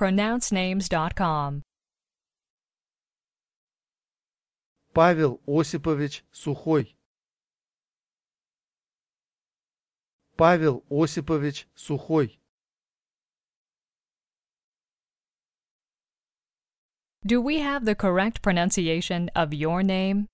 pronouncenames.com. Павел Осипович Сухой. Павел Осипович Сухой. Do we have the correct pronunciation of your name?